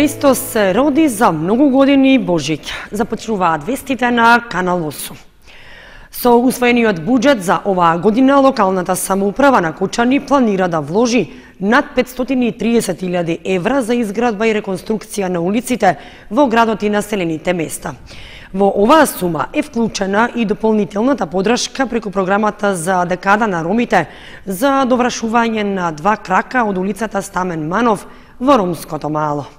Христос се роди за многу години Божиќ, започнуваат вестите на Канал 8. Со усвоениот буџет за оваа година, локалната самоуправа на Кочани планира да вложи над 530.000 евра за изградба и реконструкција на улиците во градот и населените места. Во оваа сума е вклучена и дополнителната подршка преку програмата за декада на ромите за доврашување на два крака од улицата Стамен Манов во Ромското мало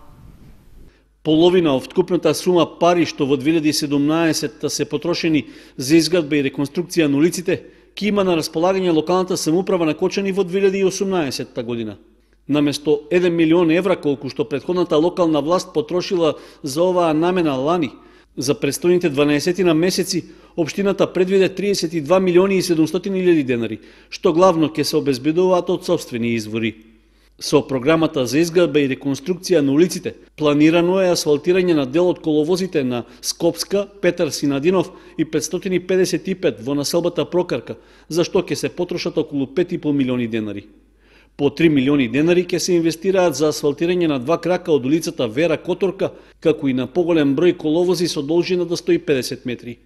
половина од вкупната сума пари што во 2017 се потрошени за изградба и реконструкција на улиците, ќе има на располагање локалната самоуправа на Кочани во 2018 година. Наместо 1 милион евра колку што предходната локална власт потрошила за оваа намена лани, за престојните 12 на месеци општината предвиде 32 милиони и 700 илјади денари, што главно ќе се обезбедуваат од собствени извори. Со програмата за изградба и реконструкција на улиците, планирано е асфалтирање на дел од коловозите на Скопска, Петар Синадинов и 555 во населбата Прокарка, за што ќе се потрошат околу 5,5 милиони денари. По 3 милиони денари ќе се инвестираат за асфалтирање на два крака од улицата Вера Которка, како и на поголем број коловози со должина до да 150 метри.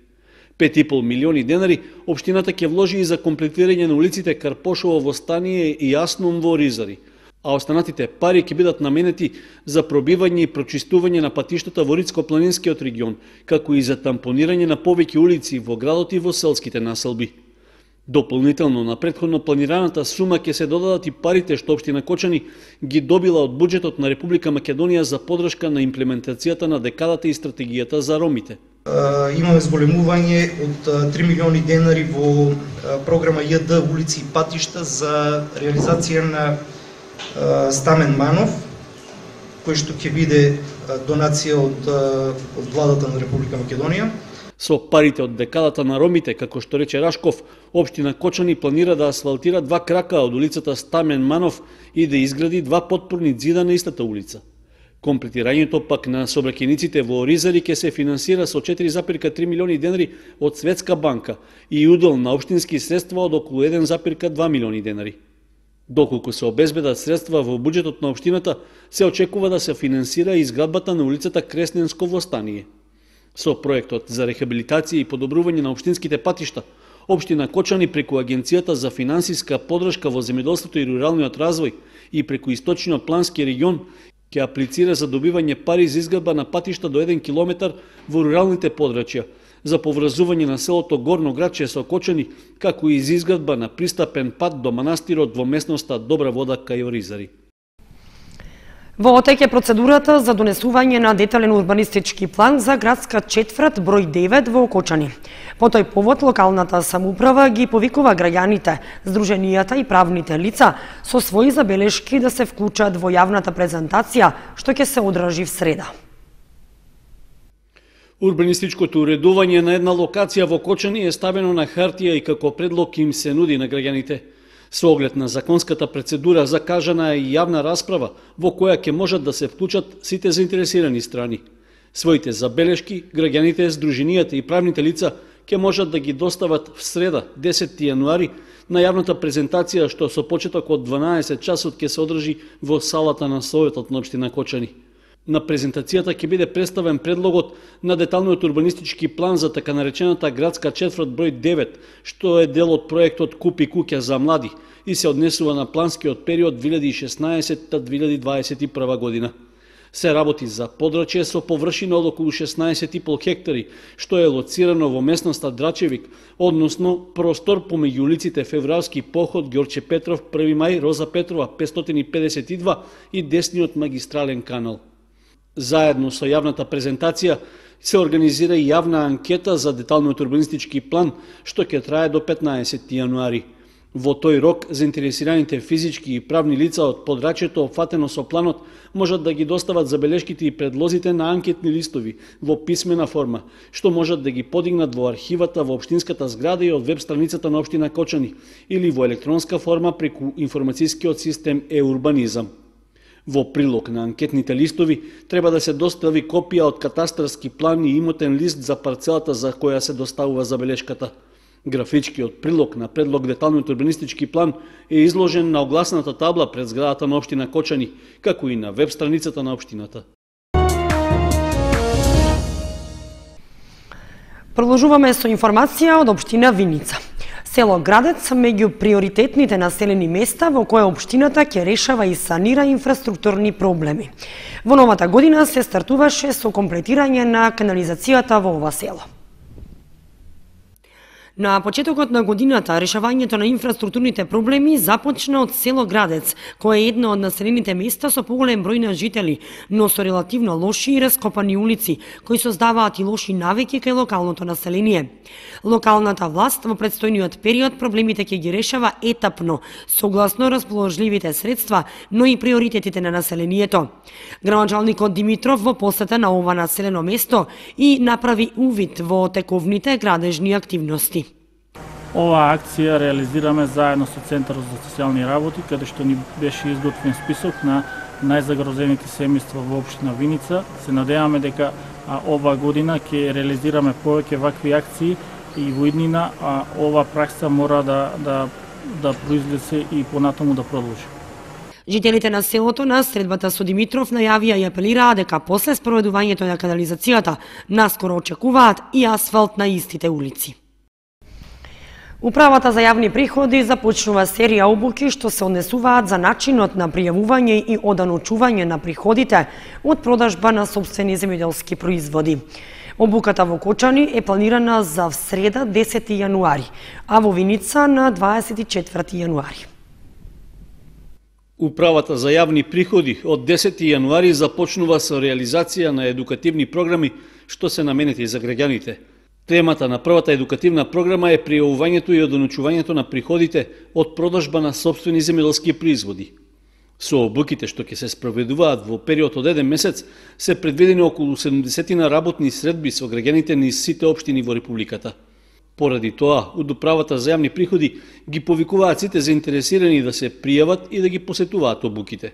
5,5 милиони денари општината ќе вложи и за комплетирање на улиците Карпошово во Станије и Асном во Ризари – а останатите пари ќе бидат наменети за пробивање и прочистување на патиштата во Рицко-планинскиот регион, како и за тампонирање на повеќе улици во градот и во селските населби. Дополнително на предходно планираната сума ќе се додадат и парите што општина Кочани ги добила од буџетот на Република Македонија за подршка на имплементацијата на декадата и стратегијата за ромите. Имаме зголемување од 3 милиони денари во програма ЈД улици и патишта за реализација на Стамен Манов, кој што ќе биде донација од, од владата на Република Македонија. Со парите од декадата на ромите, како што рече Рашков, Обштина Кочани планира да асфалтира два крака од улицата Стамен Манов и да изгради два подпорни дзида на истата улица. Комплетирањето пак на собракениците во Оризари ќе се финансира со 4,3 милиони денари од Светска банка и удел на обштински средства од околу 1,2 милиони денари. Доколку се обезбедат средства во буџетот на општината, се очекува да се финансира изградбата на улицата Кресненско во Станије. Со проектот за рехабилитација и подобрување на општинските патишта, Општина Кочани преку Агенцијата за финансиска подршка во земјоделството и руралниот развој и преку Источниот плански регион ќе аплицира за добивање пари за изградба на патишта до 1 километар во руралните подрачја, за поврзување на селото Горно Градче со Кочани, како и из изградба на пристапен пат до манастирот во местноста Добра вода кај Оризари. Во ОТЕК е процедурата за донесување на детален урбанистички план за градска четврт број 9 во Окочани. По тој повод локалната самуправа ги повикува граѓаните, здруженијата и правните лица со своји забелешки да се вклучат во јавната презентација што ќе се одражи в среда. Урбанистичкото уредување на една локација во Кочани е ставено на хартија и како предлог им се нуди на граѓаните. Со оглед на законската процедура закажана е и јавна расправа во која ќе можат да се вклучат сите заинтересирани страни. Своите забелешки граѓаните, сдруженијата и правните лица ќе можат да ги достават в среда, 10 јануари, на јавната презентација што со почеток од 12 часот ќе се одржи во салата на Советот на Обштина Кочани. На презентацијата ќе биде представен предлогот на деталниот урбанистички план за така наречената градска четврт број 9, што е дел од проектот Купи куќа за млади и се однесува на планскиот период 2016-2021 година. Се работи за подрачје со површина од околу 16,5 хектари, што е лоцирано во местноста Драчевик, односно простор помеѓу улиците Февралски поход Ѓорче Петров 1 мај Роза Петрова 552 и десниот магистрален канал. Заедно со јавната презентација се организира и јавна анкета за деталниот урбанистички план, што ќе трае до 15 јануари. Во тој рок, заинтересираните физички и правни лица од подрачето офатено со планот можат да ги достават забелешките и предлозите на анкетни листови во писмена форма, што можат да ги подигнат во архивата во Обштинската зграда и од веб страницата на Обштина Кочани или во електронска форма преку информацијскиот систем Е-урбанизам. Во прилог на анкетните листови треба да се достави копија од катастарски план и имотен лист за парцелата за која се доставува забелешката. Графичкиот прилог на предлог деталниот урбанистички план е изложен на огласната табла пред зградата на Обштина Кочани, како и на веб страницата на општината. Продолжуваме со информација од општина Виница. Село Градец меѓу приоритетните населени места во која општината ќе решава и санира инфраструктурни проблеми. Во новата година се стартуваше со комплетирање на канализацијата во ова село. На почетокот на годината, решавањето на инфраструктурните проблеми започна од село Градец, кое е едно од населените места со поголем број на жители, но со релативно лоши и раскопани улици, кои создаваат и лоши навики кај локалното население. Локалната власт во предстојниот период проблемите ќе ги решава етапно, согласно расположливите средства, но и приоритетите на населението. Градоначалникот Димитров во посета на ова населено место и направи увид во тековните градежни активности. Оваа акција реализираме заедно со Центарот за социјални работи, каде што ни беше изготвен список на најзагрозените семејства во општина Виница. Се надеваме дека а, ова година ќе реализираме повеќе вакви акции и во иднина а, ова пракса мора да, да, да произлезе и понатаму да продолжи. Жителите на селото на средбата со Димитров најавија и апелираа дека после спроведувањето на канализацијата наскоро очекуваат и асфалт на истите улици. Управата за јавни приходи започнува серија обуки што се однесуваат за начинот на пријавување и оданочување на приходите од продажба на собствени земјоделски производи. Обуката во Кочани е планирана за среда 10 јануари, а во Виница на 24 јануари. Управата за јавни приходи од 10 јануари започнува со реализација на едукативни програми што се наменети за граѓаните – Темата на првата едукативна програма е пријавувањето и одонучувањето на приходите од продажба на собствени земјоделски производи. Со обуките што ќе се спроведуваат во период од еден месец се предвидени околу 70 на работни средби со граѓаните ни сите општини во републиката. Поради тоа, од управата за јавни приходи ги повикуваат сите заинтересирани да се пријават и да ги посетуваат обуките.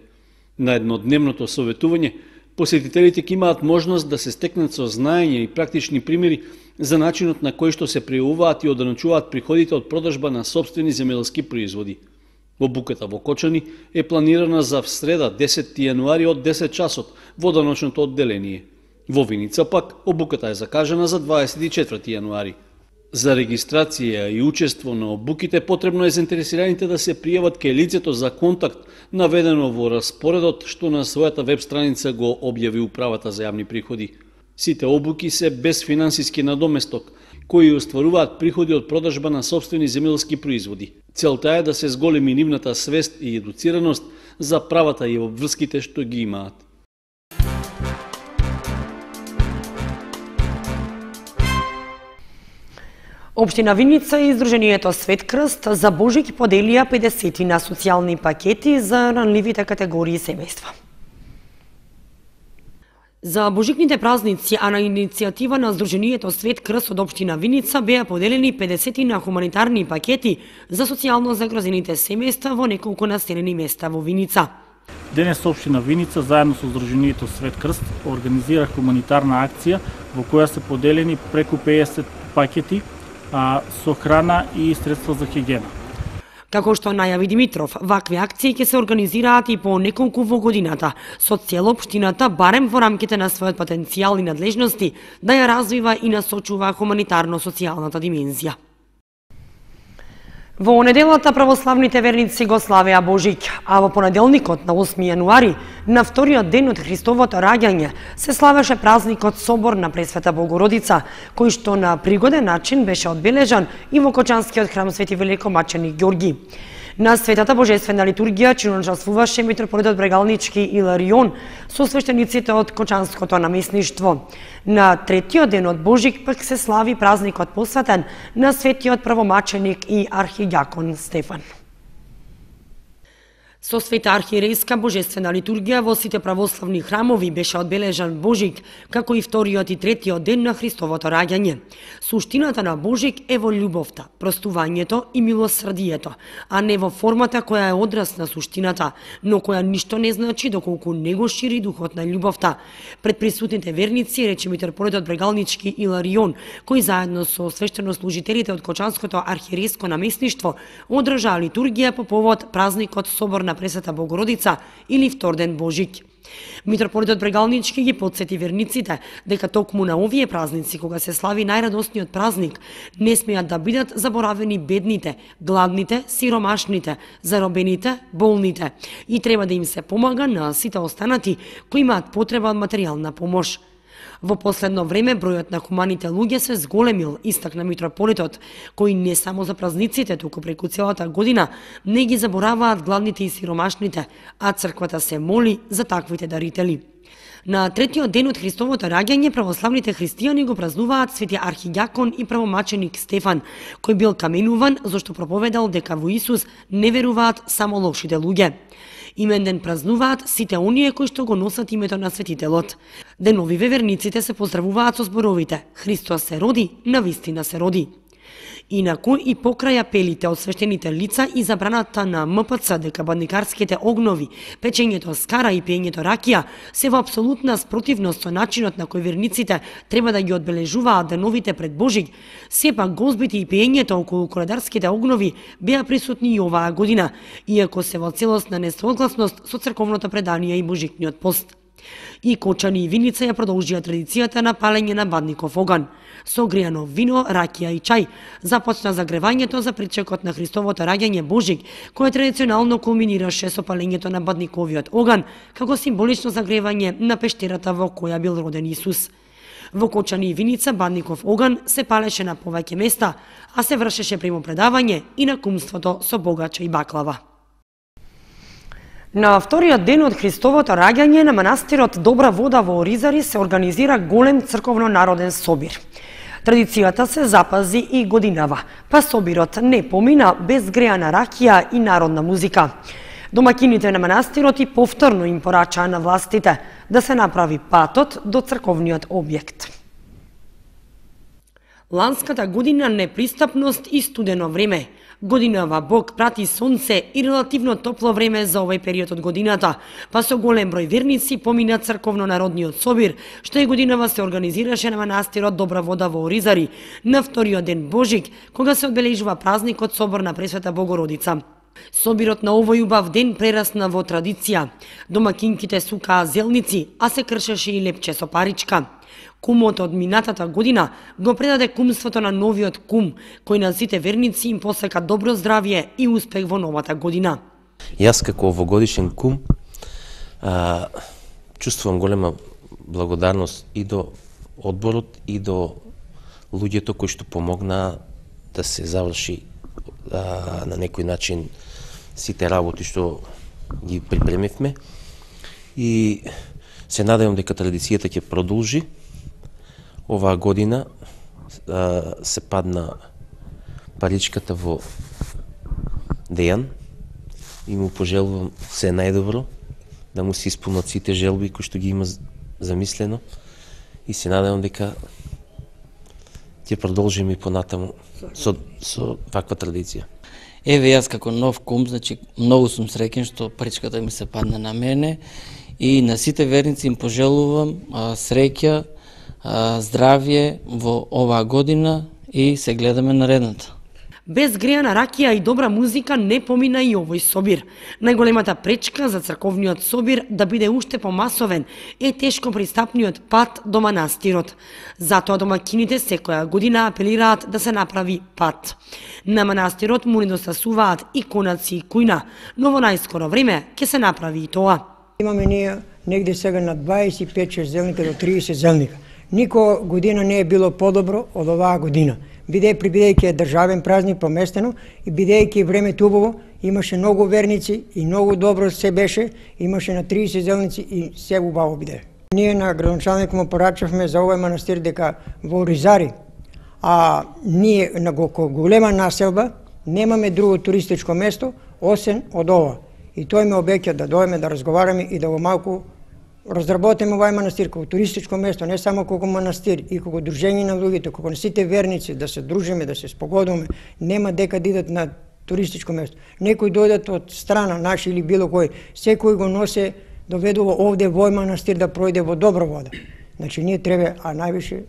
На еднодневното советување посетителите ќе имаат можност да се стекнат со знаење и практични примери за начинот на кој што се преуваат и оданочуваат приходите од продажба на собствени земјоделски производи. Обуката во Кочани е планирана за среда 10 јануари од 10 часот во даночното одделение. Во Виница пак обуката е закажана за 24 јануари. За регистрација и учество на обуките потребно е заинтересираните да се пријават ке лицето за контакт наведено во распоредот што на својата веб страница го објави Управата за јавни приходи. Сите обуки се без финансиски надоместок, кои остваруваат приходи од продажба на собствени земјелски производи. Целта е да се зголеми нивната свест и едуцираност за правата и обврските што ги имаат. Обштина Виница и Издруженијето Свет Крст за Божик поделија 50 на социјални пакети за ранливите категории семејства. За божикните празници, а на иницијатива на Здруженијето Свет Крст од Обштина Виница беа поделени 50 на хуманитарни пакети за социјално загрозените семејства во неколку населени места во Виница. Денес Обштина Виница заедно со Здруженијето Свет Крст организира хуманитарна акција во која се поделени преку 50 пакети со храна и средства за хигиена. Како што најави Димитров, вакви акции ќе се организираат и по неколку во годината, со цел општината, барем во рамките на својот потенцијал и надлежности, да ја развива и насочува хуманитарно-социјалната димензија. Во неделата православните верници го славеа Божиќ, а во понеделникот на 8 јануари, на вториот ден од Христовото раѓање, се славеше празникот Собор на Пресвета Богородица, кој што на пригоден начин беше одбележан и во Кочанскиот храм Свети Велико Мачени Георги. На Светата Божествена литургија чиноначалствуваше митрополитот Брегалнички Иларион со свештениците од Кочанското наместништво. На третиот ден од Божик пак се слави празникот посветен на светиот првомаченик и архијакон Стефан. Со света архиерейска божествена литургија во сите православни храмови беше одбележан Божик, како и вториот и третиот ден на Христовото раѓање. Суштината на Божик е во љубовта, простувањето и милосрдието, а не во формата која е одраз на суштината, но која ништо не значи доколку не го шири духот на љубовта. Пред присутните верници рече митрополитот Брегалнички Иларион, кои заедно со служителите од Кочанското архиерейско наместништво одржаа литургија по повод празникот Соборна на пресата Богородица или Вторден Божиќ. Митрополитот Брегалнички ги подсети верниците дека токму на овие празници, кога се слави најрадосниот празник, не смеат да бидат заборавени бедните, гладните, сиромашните, заробените, болните и треба да им се помага на сите останати кои имаат потреба од материјална помош. Во последно време бројот на хуманите луѓе се зголемил, истакна митрополитот, кој не само за празниците, туку преку целата година не ги забораваат гладните и сиромашните, а црквата се моли за таквите дарители. На третиот ден од Христовото раѓање, православните христијани го празнуваат Свети архијакон и правомаченик Стефан, кој бил каменуван зашто проповедал дека во Исус не веруваат само лошите луѓе. Имен ден празнуваат сите оние кои што го носат името на светителот. Денови верниците се поздравуваат со зборовите Христос се роди, на вистина се роди. Инаку и покрај апелите од свештените лица и забраната на МПЦ дека бандикарските огнови, печењето скара и пењето ракија се во абсолютна спротивност со начинот на кој верниците треба да ги одбележуваат деновите пред Божик, сепак гозбите и пењето околу коледарските огнови беа присутни и оваа година, иако се во целосна несогласност со црковното предание и Божикниот пост. И Кочани и Виница ја продолжија традицијата на палење на бадников оган. Со гријано вино, ракија и чај започна загревањето за причекот на Христовото раѓање Божик, кое традиционално кулминираше со палењето на бадниковиот оган, како символично загревање на пештерата во која бил роден Исус. Во Кочани и Виница Бадников оган се палеше на повеќе места, а се вршеше премо предавање и на кумството со богача и баклава. На вториот ден од Христовото раѓање на манастирот Добра вода во Оризари се организира голем црковно народен собир. Традицијата се запази и годинава, па собирот не помина без греана ракија и народна музика. Домакините на манастирот и повторно им порачаа на властите да се направи патот до црковниот објект. Ланската година непристапност и студено време – Годинава Бог прати сонце и релативно топло време за овој период од годината, па со голем број верници помина црковно-народниот собир, што и годинава се организираше на манастирот Добра вода во Оризари, на вториот ден Божик, кога се одбележува празникот Собор на Пресвета Богородица. Собирот на овој убав ден прерасна во традиција. Домакинките сукаа зелници, а се кршеше и лепче со паричка. Кумот од минатата година го предаде кумството на новиот кум, кој на сите верници им посака добро здравје и успех во новата година. Јас како овогодишен кум а, чувствувам голема благодарност и до одборот и до луѓето кои што помогнаа да се заврши а, на некој начин сите работи што ги припремивме и се надевам дека традицијата ќе продолжи оваа година а, се падна паричката во Дејан и му пожелувам се најдобро, да му се исполнат сите желби кои што ги има замислено и се надевам дека ќе продолжиме и понатаму со, со ваква традиција. Еве јас како нов кум, значи многу сум среќен што паричката ми се падна на мене и на сите верници им пожелувам а, среќа, здравје во оваа година и се гледаме наредната. Без грејана ракија и добра музика не помина и овој собир. Најголемата пречка за црковниот собир да биде уште помасовен е тешко пристапниот пат до манастирот. Затоа домакините секоја година апелираат да се направи пат. На манастирот му недостасуваат и конаци и кујна, но во најскоро време ќе се направи и тоа. Имаме ние негде сега на 25 зелника до 30 зелника Нико година не е било подобро од оваа година. Биде при бидејќи е државен празник поместено и бидејќи времето тубово, имаше многу верници и многу добро се беше, имаше на 30 зелници и се убаво биде. Ние на градоначалник му порачавме за овој манастир дека во Ризари, а ние на голема населба немаме друго туристичко место осен од ова. И тој ме обеќа да доеме да разговараме и да го малку разработиме овај манастир како туристичко место, не само како манастир и како дружење на луѓето, како на сите верници, да се дружиме, да се спогодуваме, нема дека да идат на туристичко место. Некој дојдат да од страна наши или било кој, секој го носе, доведува овде во манастир да пројде во добро вода. Значи ние треба, а највише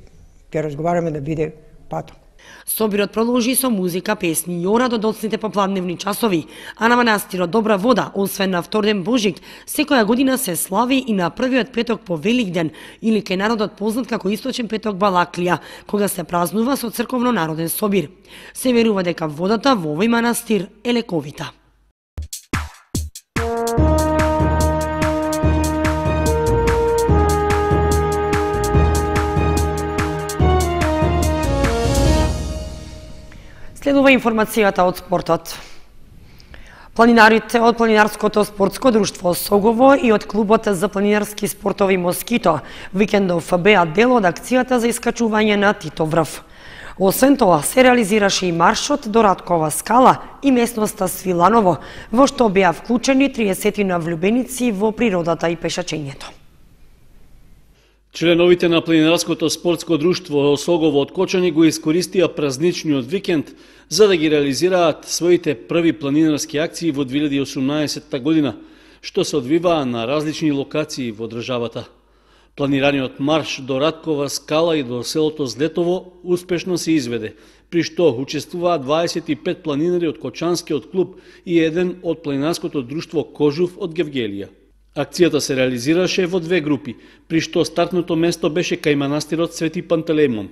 ќе разговараме да биде патом. Собирот продолжи со музика, песни и ора до доцните попладневни часови, а на манастирот Добра вода, освен на вторден Божик, секоја година се слави и на првиот петок по Великден, или кај народот познат како Источен петок Балаклија, кога се празнува со црковно народен собир. Се верува дека водата во овој манастир е лековита. Следува информацијата од спортот. Планинарите од Планинарското спортско друштво Согово и од клубот за планинарски спортови Москито викендов беа дел од акцијата за искачување на Тито врв. Освен тоа, се реализираше и маршот до Раткова скала и местноста Свиланово, во што беа вклучени 30 на влюбеници во природата и пешачењето. Членовите на Плинарското спортско друштво Осогово од Кочани го искористија празничниот викенд за да ги реализираат своите први планинарски акции во 2018 година, што се одвиваа на различни локации во државата. Планираниот марш до Раткова скала и до селото Злетово успешно се изведе, при што учествуваа 25 планинари од Кочанскиот клуб и еден од планинарското друштво Кожув од Гевгелија. Акцијата се реализираше во две групи, при што стартното место беше кај манастирот Свети Пантелеймон.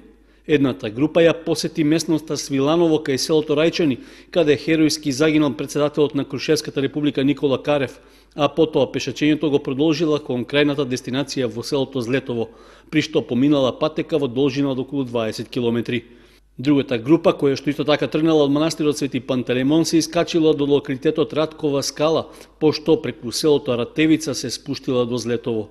Едната група ја посети местноста Свиланово кај селото Рајчани, каде херојски загинал председателот на Крушевската република Никола Карев, а потоа пешачењето го продолжила кон крајната дестинација во селото Злетово, при што поминала патека во должина од околу 20 километри. Другата група, која што исто така тргнала од манастирот Свети Пантелемон, се искачила до локалитетот Раткова скала, пошто преку селото Ратевица се спуштила до Злетово.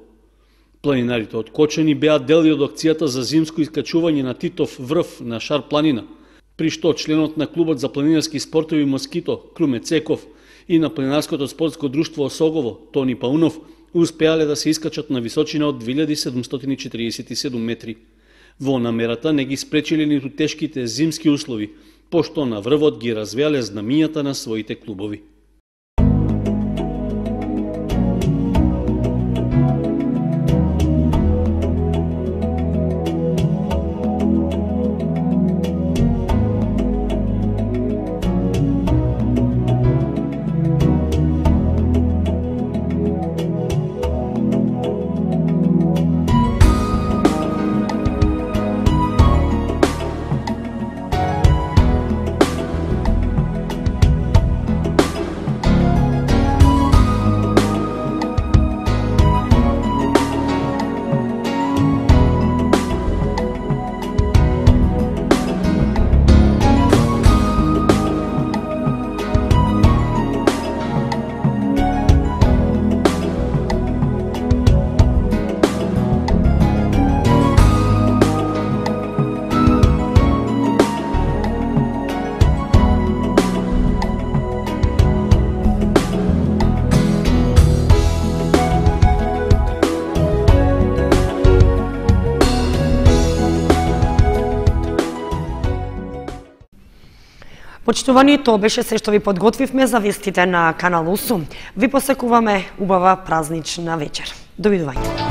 Планинарите од Кочени беа дели од акцијата за зимско искачување на Титов врв на Шар планина, при што членот на клубот за планинарски спортови Москито, Круме Цеков, и на планинарското спортско друштво Осогово, Тони Паунов, успеале да се искачат на височина од 2747 метри. Во намерата не ги спречили ниту тешките зимски услови, пошто на врвот ги развеале знамињата на своите клубови. Почитувани, тоа беше се што ви подготвивме за вестите на Канал 8. Ви посекуваме убава празнична вечер. Довидување.